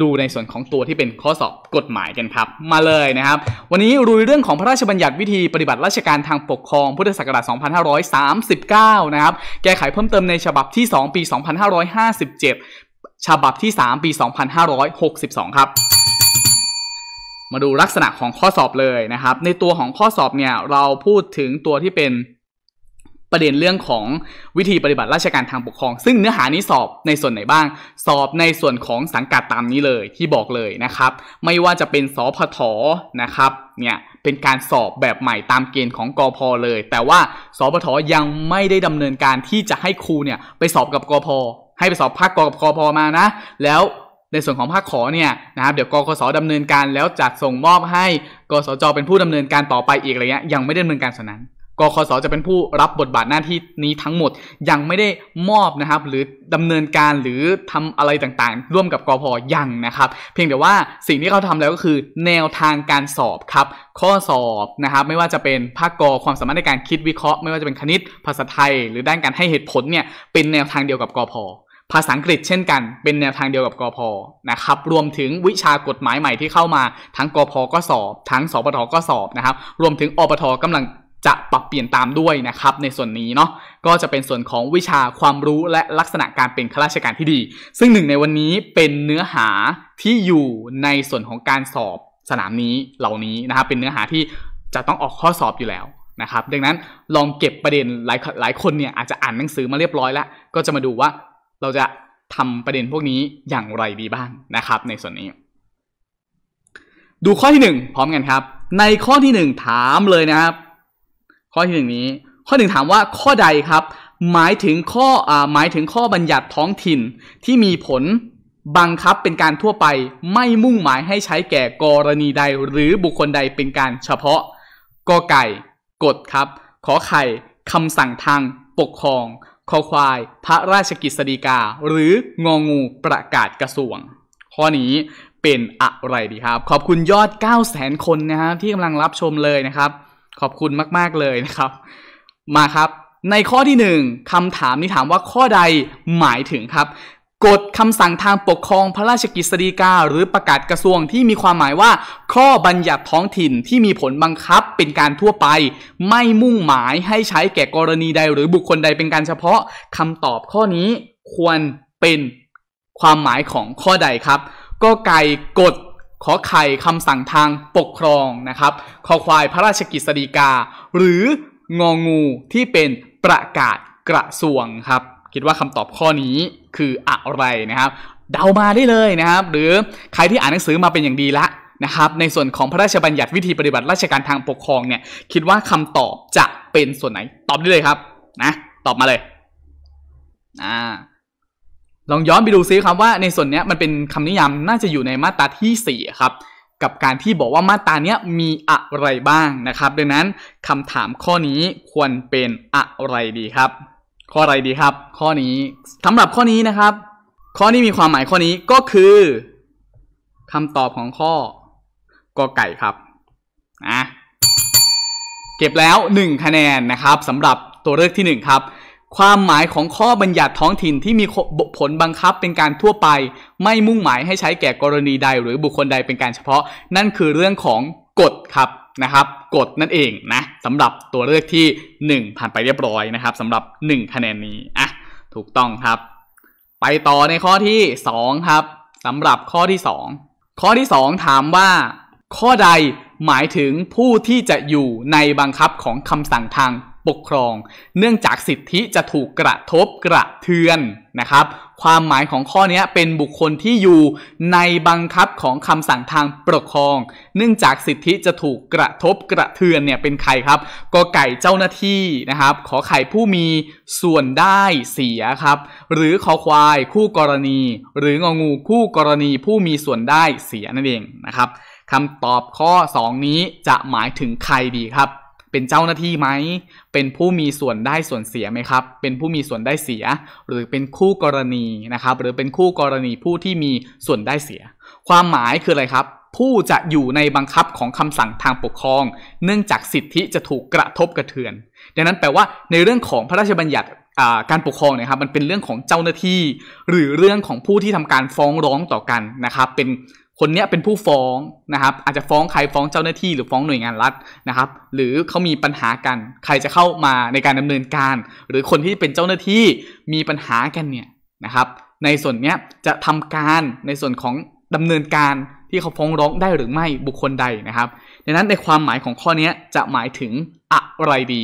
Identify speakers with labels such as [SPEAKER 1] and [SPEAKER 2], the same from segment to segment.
[SPEAKER 1] ดูในส่วนของตัวที่เป็นข้อสอบกฎหมายกันครับ มาเลยนะครับ วันนี้รู้เรื่องของพระราชบัญญัติวิธีปฏิบัติราชการทางปกครอง พุทธศักราช 2539 นะครับแก้ไขเพิ่มเติมในฉบับที่ 2 ปี 2557 ฉบับที่ 3 ปี 2562 ครับ มาดูลักษณะของข้อสอบเลยนะครับ ในตัวของข้อสอบเนี่ยเราพูดถึงตัวที่เป็นประเด็นเรื่องของวิธีปฏิบัติราชการทางปกครอง ซึ่งเนื้อหานี้สอบในส่วนไหนบ้าง สอบในส่วนของสังกัดตามนี้เลย ที่บอกเลยนะครับ ไม่ว่าจะเป็นสพทนะครับ เนี่ย เป็นการสอบแบบใหม่ตามเกณฑ์ของกอพอเลย แต่ว่าสพทยังไม่ได้ดำเนินการที่จะให้ครูเนี่ยไปสอบกับกอพอให้ไปสอบภาคกอกับกอพอมานะ แล้วในส่วนของภาคขอเนี่ยนะครับ เดี๋ยวกกสดำเนินการแล้วจัดส่งมอบให้กสจเป็นผู้ดำเนินการต่อไปอีกอะไรเงี้ย ยังไม่ได้ดำเนินการส่วนนั้นกคสจะเป็นผู้รับบทบาทหน้าที่นี้ทั้งหมด ยังไม่ได้มอบนะครับ หรือดำเนินการหรือทำ อะไรต่างๆ ร่วมกับ กพอยัง นะครับ เพียง แต่ว่าสิ่งที่เขา ทำแล้วก็คือ แนวทางการสอบครับ ข้อสอบนะครับไม่ว่าจะเป็นภาคกความสามารถในการคิดวิเคราะห์ไม่ว่าจะเป็นคณิตภาษาไทยหรือด้านการให้เหตุผลเนี่ยเป็นแนวทางเดียวกับกพภาษาอังกฤษเช่นกัน เป็นแนวทางเดียวกับกอพอนะครับรวมถึงวิชากฎหมายใหม่ที่เข้ามา ทั้งกอพอก็สอบทั้งสปทก็สอบนะครับรวมถึงอปทกำลังจะปรับเปลี่ยนตามด้วยนะครับในส่วนนี้เนาะก็จะเป็นส่วนของวิชาความรู้และลักษณะการเป็นข้าราชการที่ดี ซึ่งหนึ่งในวันนี้เป็นเนื้อหาที่อยู่ในส่วนของการสอบสนามนี้เหล่านี้นะครับ เป็นเนื้อหาที่จะต้องออกข้อสอบอยู่แล้วนะครับ ดังนั้นลองเก็บประเด็นหลายหลายคนเนี่ยอาจจะอ่านหนังสือมาเรียบร้อยแล้ว ก็จะมาดูว่าเราจะทำประเด็นพวกนี้อย่างไรดีบ้างนะครับในส่วนนี้ ดูข้อที่ 1 พร้อมกันครับ ในข้อที่1ถามเลยนะครับข้อที่หนึ่งนี้ข้อหนึ่งถามว่าข้อใดครับ หมายถึงข้ออ่าหมายถึงข้อบัญญัติท้องถิ่นที่มีผลบังคับเป็นการทั่วไป ไม่มุ่งหมายให้ใช้แก่กรณีใดหรือบุคคลใดเป็นการเฉพาะกอไก่กฎครับขอไข่คำสั่งทาง ปกครองขอควายพระราชกิจสีกาหรืององูประกาศกระทรวง ข้อนี้เป็นอะไรดีครับขอบคุณยอด 9 0 0 0 0 0 คนนะครับที่กำลังรับชมเลยนะครับขอบคุณมาก ๆ เลยนะครับ มาครับ ในข้อที่ 1 คำถามนี้ถามว่าข้อใดหมายถึงครับกฎคำสั่งทางปกครองพระราชกิสษฎีกา หรือประกาศกระทรวงที่มีความหมายว่า ข้อบัญญัติท้องถิ่นที่มีผลบังคับเป็นการทั่วไป ไม่มุ่งหมายให้ใช้แก่กรณีใดหรือบุคคลใดเป็นการเฉพาะคำตอบข้อนี้ควรเป็นความหมายของข้อใดครับก็ไก่กฎขอไข่คำสั่งทางปกครองนะครับ ขอควายพระราชกิจสีกา หรืององูที่เป็นประกาศกระสวงครับ คิดว่าคำตอบข้อนี้คืออะไรนะครับ เดามาได้เลยนะครับ หรือใครที่อ่านหนังสือมาเป็นอย่างดีละนะครับ ในส่วนของพระราชบัญญัติวิธีปฏิบัติราชการทางปกครองเนี่ย คิดว่าคำตอบจะเป็นส่วนไหน ตอบได้เลยครับนะตอบมาเลยอ่าลองย้อนไปดูซิครับว่าในส่วนนี้มันเป็นคำนิยามน่าจะอยู่ในมาตราที่4ครับ กับการที่บอกว่ามาตราเนี้ยมีอะไรบ้างนะครับ ดังนั้นคำถามข้อนี้ควรเป็นอะไรดีครับ ข้ออะไรดีครับ ข้อนี้สำหรับข้อนี้นะครับ ข้อนี้มีความหมายข้อนี้ก็คือ คำตอบของข้อกอไก่ครับนะเก็บแล้ว 1 คะแนนนะครับสำหรับตัวเลือกที่1ครับความหมายของข้อบัญญัติท้องถิ่นที่มีผลบังคับเป็นการทั่วไป ไม่มุ่งหมายให้ใช้แก่กรณีใดหรือบุคคลใดเป็นการเฉพาะ นั่นคือเรื่องของกฎครับนะครับ กฎนั่นเองนะสำหรับตัวเลือกที่1ผ่านไปเรียบร้อยนะครับสำหรับ1คะแนนนี้อ่ะถูกต้องครับ ไปต่อในข้อที่ 2 ครับสำหรับข้อที่ 2 ข้อที่ 2 ถามว่า ข้อใดหมายถึงผู้ที่จะอยู่ในบังคับของคำสั่งทางปกครอง เนื่องจากสิทธิจะถูกกระทบกระเทือนนะครับ ความหมายของข้อนี้เป็นบุคคลที่อยู่ในบังคับของคำสั่งทางปกครอง เนื่องจากสิทธิจะถูกกระทบกระเทือนเนี่ย เป็นใครครับ ก็ไก่เจ้าหน้าที่นะครับ ขอไข่ ผู้มีส่วนได้เสียครับ หรือขอควายคู่กรณี หรืององูคู่กรณีผู้มีส่วนได้เสียนั่นเองนะครับคำตอบข้อ 2 นี้จะหมายถึงใครดีครับเป็นเจ้าหน้าที่ไหม เป็นผู้มีส่วนได้ส่วนเสียไหมครับ เป็นผู้มีส่วนได้เสีย หรือเป็นคู่กรณีนะครับ หรือเป็นคู่กรณีผู้ที่มีส่วนได้เสีย ความหมายคืออะไรครับ ผู้จะอยู่ในบังคับของคำสั่งทางปกครอง เนื่องจากสิทธิจะถูกกระทบกระเทือนดังนั้นแปลว่า ในเรื่องของพระราชบัญญัติการปกครองนะครับ มันเป็นเรื่องของเจ้าหน้าที่ หรือเรื่องของผู้ที่ทำการฟ้องร้องต่อกันนะครับ เป็นคนเนี้ยเป็นผู้ฟ้อง นะครับ อาจจะฟ้องใครฟ้องเจ้าหน้าที่หรือฟ้องหน่วยงานรัฐนะครับ หรือเขามีปัญหากัน ใครจะเข้ามาในการดำเนินการ หรือคนที่เป็นเจ้าหน้าที่มีปัญหากันเนี่ยนะครับ ในส่วนเนี้ยจะทำการในส่วนของดำเนินการที่เขาฟ้องร้องได้หรือไม่บุคคลใดนะครับ ดังนั้นในความหมายของข้อนี้จะหมายถึงอะไรดี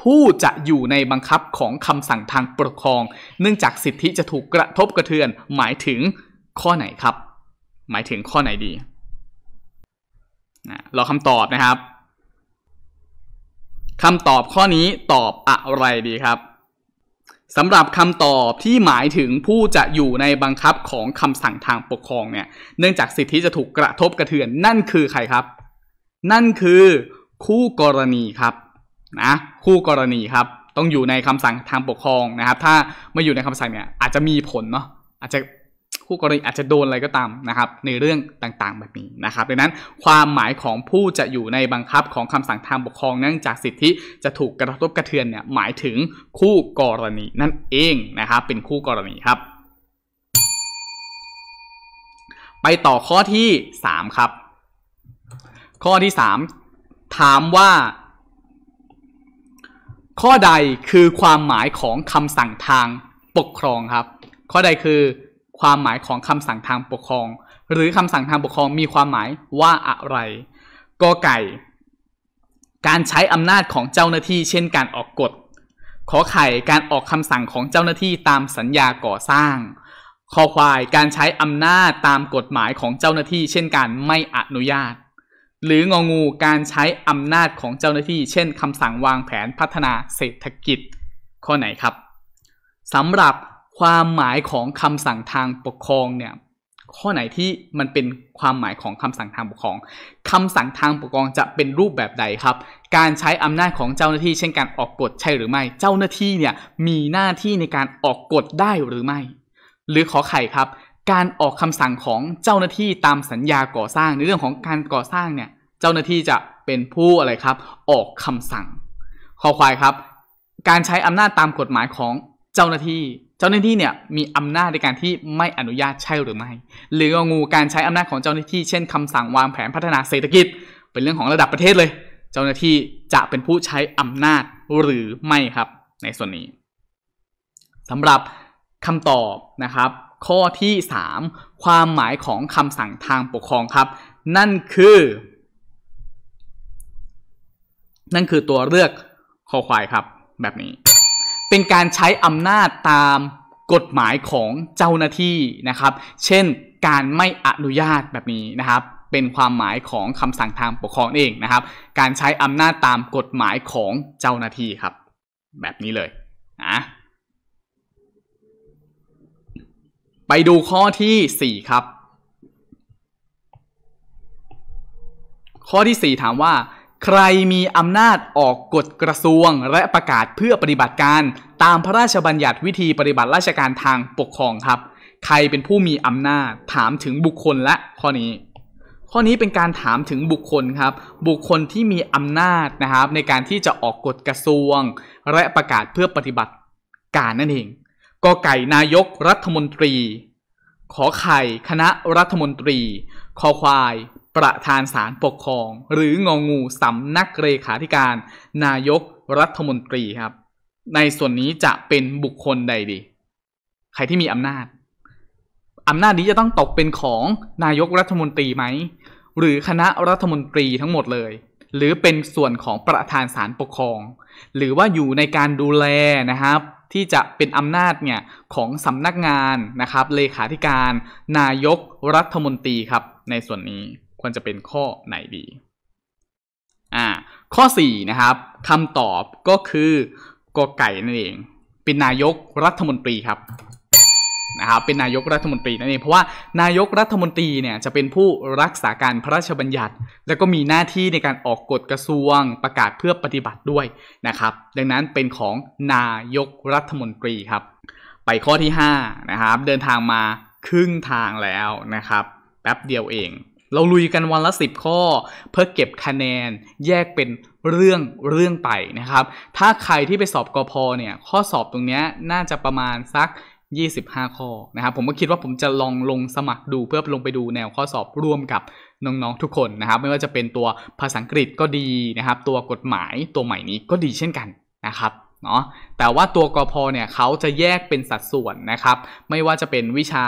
[SPEAKER 1] ผู้จะอยู่ในบังคับของคำสั่งทางปกครอง เนื่องจากสิทธิจะถูกกระทบกระเทือน หมายถึงข้อไหนครับหมายถึงข้อไหนดี เรอคำตอบนะครับ คำตอบข้อนี้ตอบอะไรดีครับ สำหรับคำตอบที่หมายถึงผู้จะอยู่ในบังคับของคำสั่งทางปก ครอง เนี่ย เนื่องจากสิทธิจะ ถูกกระทบกระเทือน นั่นคือใครครับ นั่นคือคู่กรณีครับ นะ คู่กรณีครับ ต้องอยู่ในคำสั่งทางปกครองนะครับ ถ้าไม่อยู่ในคำสั่งเนี่ยอาจจะมีผลเนาะ อาจจะคู่กรณีอาจจะ โดน อะไร ก็ตามนะครับในเรื่องต่างๆแบบนี้นะครับดังนั้นความหมายของผู้จะอยู่ในบังคับของคำสั่งทางปกครองเนื่องจากสิทธิจะถูกกระทบกระเทือนเนี่ยหมายถึงคู่กรณีนั่นเองนะครับเป็นคู่กรณีครับ ไปต่อข้อที่ 3 ครับ ข้อที่ 3 ถามว่า ข้อใดคือความหมายของคำสั่งทางปกครองครับ ข้อใดคือความหมายของคำสั่งทางปกครอง หรือคำสั่งทางปกครองมีความหมายว่าอะไรกอไก่ การใช้อำนาจของเจ้าหน้าที่เช่นการออกกฎ ขอไข่การออกคำสั่งของเจ้าหน้าที่ตามสัญญาก่อสร้างคอควายการใช้อำนาจตามกฎหมายของเจ้าหน้าที่เช่นการไม่อนุญาต หรืององูการใช้อำนาจของเจ้าหน้าที่เช่นคำสั่งวางแผนพัฒนาเศรษฐกิจ ข้อไหนครับสำหรับความหมายของคำสั่งทางปกครองเนี่ย ข้อไหนที่มันเป็นความหมายของคำสั่งทางปกครอง คำสั่งทางปกครองจะเป็นรูปแบบใดครับ การใช้อำนาจของเจ้าหน้าที่เช่นการออกกฎใช่หรือไม่ เจ้าหน้าที่เนี่ยมีหน้าที่ในการออกกฎได้หรือไม่ หรือขอไข่ครับ การออกคำสั่งของเจ้าหน้าที่ตามสัญญาก่อสร้าง ในเรื่องของการก่อสร้างเนี่ย เจ้าหน้าที่จะเป็นผู้อะไรครับ ออกคำสั่ง ขอควายครับ การใช้อำนาจตามกฎหมายของเจ้าหน้าที่เจ้าหน้าที่เนี่ยมีอำนาจในการที่ไม่อนุญาตใช่หรือไม่หรืองงูการใช้อำนาจของเจ้าหน้าที่เช่นคำสั่งวางแผนพัฒนาเศรษฐกิจ เป็นเรื่องของระดับประเทศเลย เจ้าหน้าที่จะเป็นผู้ใช้อำนาจหรือไม่ครับในส่วนนี้สำหรับคำตอบนะครับ ข้อที่ 3 ความหมายของคำสั่งทางปกครองครับ นั่นคือ นั่นคือตัวเลือกข้อควายครับแบบนี้เป็นการใช้อำนาจตามกฎหมายของเจ้าหน้าที่นะครับ เช่นการไม่อนุญาตแบบนี้นะครับ เป็นความหมายของคำสั่งทางปกครองเองนะครับ การใช้อำนาจตามกฎหมายของเจ้าหน้าที่ครับ แบบนี้เลยนะ ไปดูข้อที่4ครับ ข้อที่4ถามว่าใครมีอำนาจออกกฎกระทรวงและประกาศเพื่อปฏิบัติการตามพระราชบัญญัติวิธีปฏิบัติราชการทางปกครองครับ ใครเป็นผู้มีอำนาจถามถึงบุคคลและข้อนี้ ข้อนี้เป็นการถามถึงบุคคลครับ บุคคลที่มีอำนาจนะครับ ในการที่จะออกกฎกระทรวงและประกาศเพื่อปฏิบัติการนั่นเองกไก่นายกรัฐมนตรีขอไข่คณะรัฐมนตรีขอควายประธานศาลปกครองหรืององูสำนักเลขาธิการนายกรัฐมนตรีครับ ในส่วนนี้จะเป็นบุคคลใดดีใครที่มีอำนาจอำนาจนี้จะต้องตกเป็นของนายกรัฐมนตรีไหมหรือคณะรัฐมนตรีทั้งหมดเลย หรือเป็นส่วนของประธานศาลปกครอง หรือว่าอยู่ในการดูแลนะครับ ที่จะเป็นอำนาจเนี่ยของสำนักงานนะครับ เลขาธิการนายกรัฐมนตรีครับในส่วนนี้ควรจะเป็นข้อไหนดี อ่า ข้อ 4 นะครับ คำตอบก็คือกอไก่นั่นเอง เป็นนายกรัฐมนตรีครับ นะครับ เป็นนายกรัฐมนตรีนั่นเอง เพราะว่านายกรัฐมนตรีเนี่ย จะเป็นผู้รักษาการพระราชบัญญัติ แล้วก็มีหน้าที่ในการออกกฎกระทรวงประกาศเพื่อปฏิบัติด้วยนะครับ ดังนั้นเป็นของนายกรัฐมนตรีครับ ไปข้อที่ 5 นะครับ เดินทางมาครึ่งทางแล้วนะครับ แป๊บเดียวเองเราลุยกันวันละ 10 ข้อ เพื่อเก็บคะแนนแยกเป็นเรื่องเรื่องไปนะครับ ถ้าใครที่ไปสอบกอพอเนี่ยข้อสอบตรงนี้น่าจะประมาณสัก 25ข้อนะครับ ผมก็คิดว่าผมจะลองลงสมัครดูเพื่อลงไปดูแนวข้อสอบร่วมกับน้องๆทุกคนนะครับไม่ว่าจะเป็นตัวภาษาอังกฤษก็ดีนะครับ ตัวกฎหมายตัวใหม่นี้ก็ดีเช่นกันนะครับเนาะแต่ว่าตัวกอพอเนี่ยเขาจะแยกเป็นสัดส่วนนะครับ ไม่ว่าจะเป็นวิชา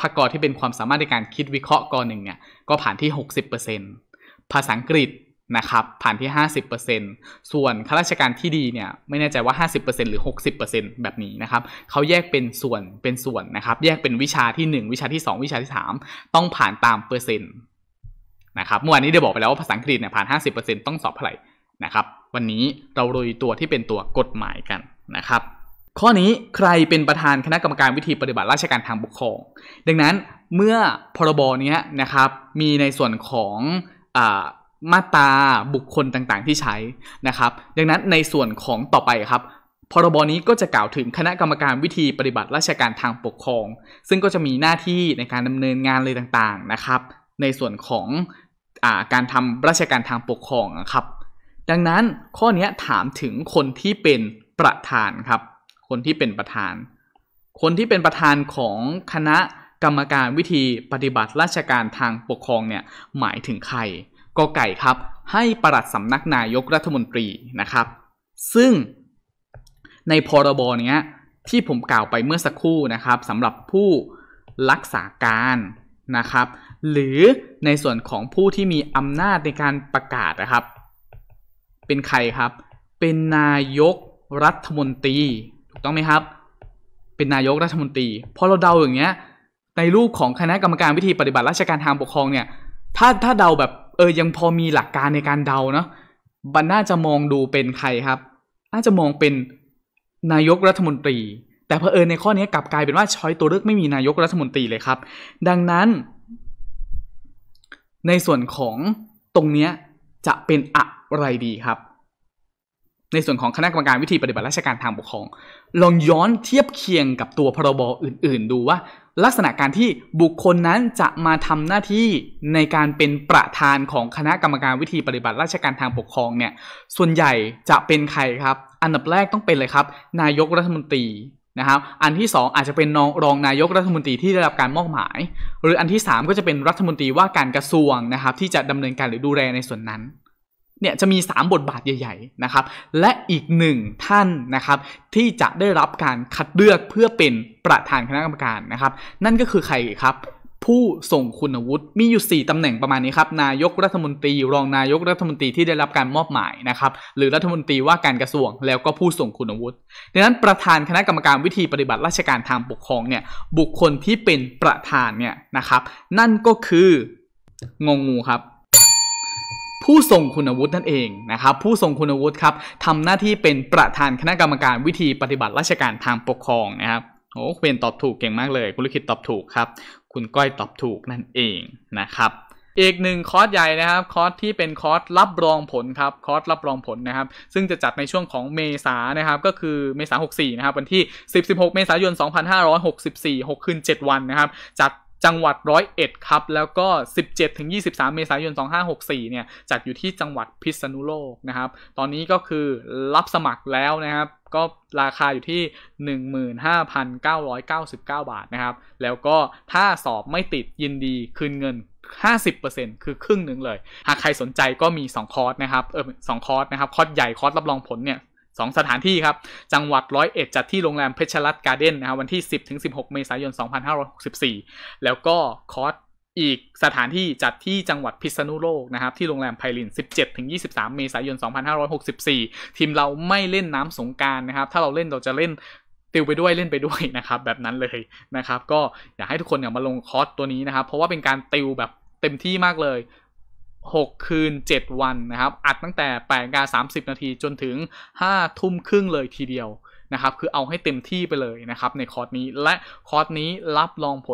[SPEAKER 1] ภาคกอที่เป็นความสามารถในการคิดวิเคราะห์กอหนึ่งเนี่ยก็ผ่านที่ 60%ภาษาอังกฤษนะครับ ผ่านที่50%ส่วนข้าราชการที่ดีเนี่ย ไม่แน่ใจว่า50%หรือ60%แบบนี้นะครับ เขาแยกเป็นส่วน เป็นส่วนนะครับ แยกเป็นวิชาที่ 1 วิชาที่ 2 วิชาที่3ต้องผ่านตามเปอร์เซ็นต์นะครับ เมื่อวานนี้ได้บอกไปแล้วว่าภาษาอังกฤษเนี่ยผ่าน 50%ต้องสอบเท่าไหร่นะครับ วันนี้เราโดยตัวที่เป็นตัวกฎหมายกันนะครับข้อนี้ใครเป็นประธานคณะกรรมการวิธีปฏิบัติราชการทางปกครอง ดังนั้นเมื่อพรบนี้นะครับมีในส่วนของอมาตราบุคคลต่างๆ ที่ใช้นะครับ ดังนั้นในส่วนของต่อไปครับพรบนี้ก็จะกล่าวถึงคณะกรรมการวิธีปฏิบัติราชการทางปกครอง ซึ่งก็จะมีหน้าที่ในการดำเนินงานเลยต่างๆนะครับ ในส่วนของอการทำราชการทางปกครองนะครับ ดังนั้นข้อนี้ถามถึงคนที่เป็นประธานครับคน ที่เป็นประธาน คนที่เป็นประธานของคณะกรรมการวิธีปฏิบัติราชการทางปกครอง เนี่ย หมายถึงใคร ก็ไก่ครับ ให้ประหลัดสำนักนายกรัฐมนตรีนะครับ ซึ่งในพรบเนี้ย ที่ผมกล่าวไปเมื่อสักครู่นะครับ สำหรับผู้รักษาการนะครับ หรือในส่วนของผู้ที่มีอำนาจในการประกาศนะครับ เป็นใครครับ เป็นนายกรัฐมนตรีต้องไหมครับ เป็นนายกรัฐมนตรีพอเราเดาอย่างเงี้ยในรูปของคณะกรรมการวิธีปฏิบัติราชการทาง ปกครองเนี่ยถ้าถ้าเดาแบบเออยังพอมีหลักการในการเดาเนาะบันน่าจะมองดูเป็นใครครับ น่าจะมองเป็นนายกรัฐมนตรี แต่เพอเอิญในข้อนี้กลับกลายเป็นว่าช้อยตัวเลือกไม่มีนายกรัฐมนตรีเลยครับ ดังนั้น ในส่วนของตรงเนี้ยจะเป็นอะไรดีครับในส่วนของคณะกรรมการวิธีปฏิบัติราชการทางปกครอง ลองย้อนเทียบเคียงกับตัวพรบอื่น ๆ ดูว่าลักษณะการที่บุคคลนั้นจะมาทำหน้าที่ในการเป็นประธานของคณะกรรมการวิธีปฏิบัติราชการทางปกครองเนี่ยส่วนใหญ่จะเป็นใครครับอันดับแรกต้องเป็นเลยครับนายกรัฐมนตรีนะครับอันที่2ออาจจะเป็นนองรองนายกรัฐมนตรีที่ได้รับการมอบหมาย หรืออันที่ 3 ก็จะเป็นรัฐมนตรีว่าการกระทรวงนะครับที่จะดำเนินการหรือดูแลในส่วนนั้นเนี่ยจะมี 3 บทบาทใหญ่ ๆนะครับ และอีกหนึ่งท่านนะครับ ที่จะได้รับการคัดเลือกเพื่อเป็นประธานคณะกรรมการนะครับ นั่นก็คือใครครับ ผู้ส่งคุณวุฒิมีอยู่ 4ตำแหน่งประมาณนี้ครับนายกรัฐมนตรีรองนายกรัฐมนตรีที่ได้รับการมอบหมายนะครับหรือรัฐมนตรีว่าการกระทรวงแล้วก็ผู้ส่งคุณวุฒิดังนั้นประธานคณะกรรมการวิธีปฏิบัติราชการทางปกครองเนี่ยบุคคลที่เป็นประธานเนี่ยนะครับ นั่นก็คืองงงูครับผู้ทรงคุณวุฒินั่นเองนะครับผู้ทรงคุณวุฒิครับทำหน้าที่เป็นประธานคณะกรรมการวิธีปฏิบัติราชการทางปกครองนะครับโอ้เป็นตอบถูกเก่งมากเลยคุณลูกคิดตอบถูกครับคุณ ก้อยตอบถูกนั่นเองนะครับอีกหนึ่งคอร์สใหญ่นะครับคอร์สที่เป็นคอร์สรับรองผลครับคอร์สรับรองผลนะครับซึ่งจะจัดในช่วงของเมษานะครับก็คือเมษา64นะครับวันที่10 16เมษายน2564 6คืน7วันนะครับจัดจังหวัดร้อยเอ็ดครับ แล้วก็สสิิบเจ็ดถึงยี่บสามเมษายนสองหห้ากสี่เนี่ย จัดอยู่ที่จังหวัดพิษณุโลกนะครับ ตอนนี้ก็คือรับสมัครแล้วนะครับ ก็ราคาอยู่ที่ 15,999 บาทนะครับ แล้วก็ถ้าสอบไม่ติดยินดี คืนเงิน 50%คือครึ่งหนึ่งเลย หากใครสนใจก็มี 2 คอร์สนะครับเออสคอร์สนะครับ คอร์สใหญ่คอร์สรับรองผลเนี่ยสองสถานที่ครับ จังหวัดร้อยเอ็ดจัดที่โรงแรมเพชรรัตการ์เด้นนะครับวันที่สิบถึงสิบหกเมษายนสสอองพันหห้้ารยกิบสี่แล้วก็คอร์สอีกสถานที่จัดที่จังหวัดพิษณุโลกนะครับที่โรงแรมไพลิน 17ถึง23เมษายน2564 ทีมเราไม่เล่นน้ำสงการนะครับ ถ้าเราเล่นเราจะเล่นติวไปด้วยเล่นไปด้วยนะครับแบบนั้นเลยนะครับ ก็อยากให้ทุกคนเนี่ยมาลงคอร์สตัวนี้นะครับ เพราะว่าเป็นการติวแบบเต็มที่มากเลย6 คืน 7 วันนะครับ อัดตั้งแต่8กา30นาทีจนถึง 5 ทุ่มครึ่งเลยทีเดียวนะครับ คือเอาให้เต็มที่ไปเลยนะครับในคอร์สนี้และคอร์สนี้รับรองผล